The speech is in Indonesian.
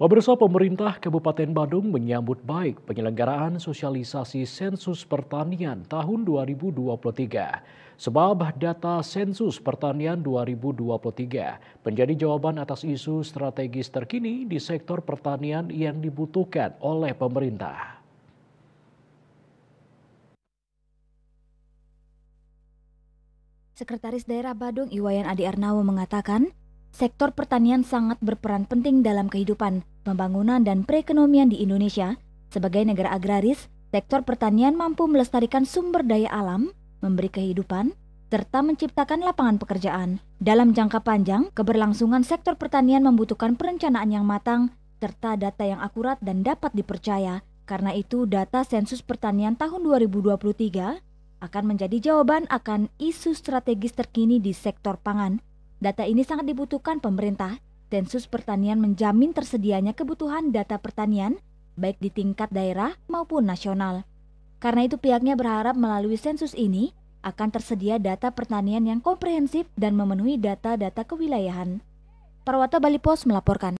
Pemirsa pemerintah Kabupaten Badung menyambut baik penyelenggaraan sosialisasi sensus pertanian tahun 2023. Sebab data sensus pertanian 2023 menjadi jawaban atas isu strategis terkini di sektor pertanian yang dibutuhkan oleh pemerintah. Sekretaris Daerah Badung Iwayan Adi Arnawo mengatakan, sektor pertanian sangat berperan penting dalam kehidupan pembangunan dan perekonomian di Indonesia, sebagai negara agraris, sektor pertanian mampu melestarikan sumber daya alam, memberi kehidupan, serta menciptakan lapangan pekerjaan. Dalam jangka panjang, keberlangsungan sektor pertanian membutuhkan perencanaan yang matang serta data yang akurat dan dapat dipercaya. Karena itu, data sensus pertanian tahun 2023 akan menjadi jawaban akan isu strategis terkini di sektor pangan. Data ini sangat dibutuhkan pemerintah Densus Pertanian menjamin tersedianya kebutuhan data pertanian baik di tingkat daerah maupun nasional. Karena itu pihaknya berharap melalui sensus ini akan tersedia data pertanian yang komprehensif dan memenuhi data-data kewilayahan. Parwata Bali Pos melaporkan.